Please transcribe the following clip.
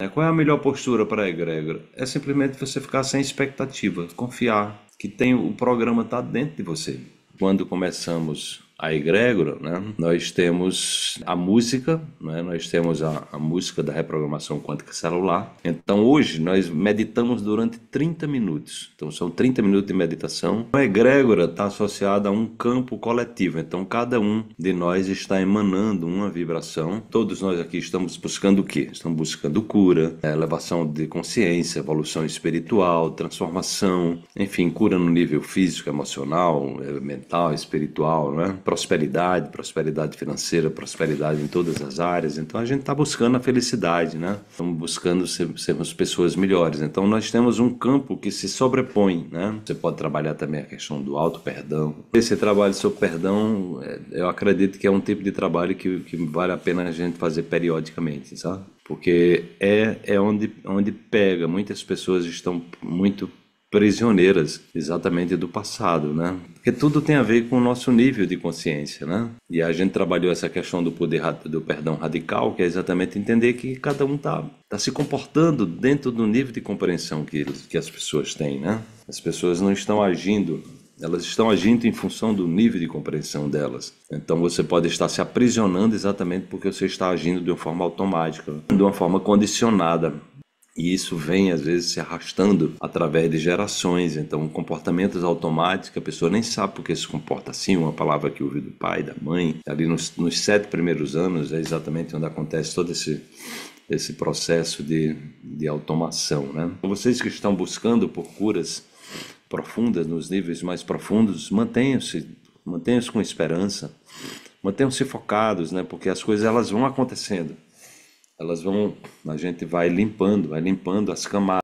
Né? Qual é a melhor postura para a egrégora? É simplesmente você ficar sem expectativa, confiar que tem o programa está dentro de você. Quando começamos a egrégora, né, nós temos a música, né, nós temos a, a, música da reprogramação quântica celular. Então hoje nós meditamos durante 30 minutos. Então são 30 minutos de meditação. A egrégora está associada a um campo coletivo. Então cada um de nós está emanando uma vibração. Todos nós aqui estamos buscando o quê? Estamos buscando cura, é, elevação de consciência, evolução espiritual, transformação, enfim, cura no nível físico, emocional, mental, espiritual, né? prosperidade, prosperidade financeira, prosperidade em todas as áreas. Então a gente está buscando a felicidade, né? Estamos buscando ser, sermos pessoas melhores. Então nós temos um campo que se sobrepõe, né? Você pode trabalhar também a questão do alto perdão. Esse trabalho sobre perdão, é, eu acredito que é um tipo de trabalho que, que vale a pena a gente fazer periodicamente, sabe? Porque é, é onde, onde pega. Muitas pessoas estão muito prisioneiras exatamente do passado, né? Porque tudo tem a ver com o nosso nível de consciência, né? E a gente trabalhou essa questão do poder do perdão radical, que é exatamente entender que cada um tá, tá se comportando dentro do nível de compreensão que que as pessoas têm, né? As pessoas não estão agindo elas estão agindo em função do nível de compreensão delas. Então você pode estar se aprisionando exatamente porque você está agindo de uma forma automática, de uma forma condicionada, e isso vem, às vezes, se arrastando através de gerações. Então, comportamentos automáticos, que a pessoa nem sabe porque se comporta assim. Uma palavra que ouviu do pai, da mãe. Ali nos, nos sete primeiros anos é exatamente onde acontece todo esse esse processo de, de automação. Né? Vocês que estão buscando por curas profundas, nos níveis mais profundos, mantenham-se, mantenham-se com esperança, mantenham-se focados, né? porque as coisas elas vão acontecendo elas vão, a gente vai limpando, vai limpando as camadas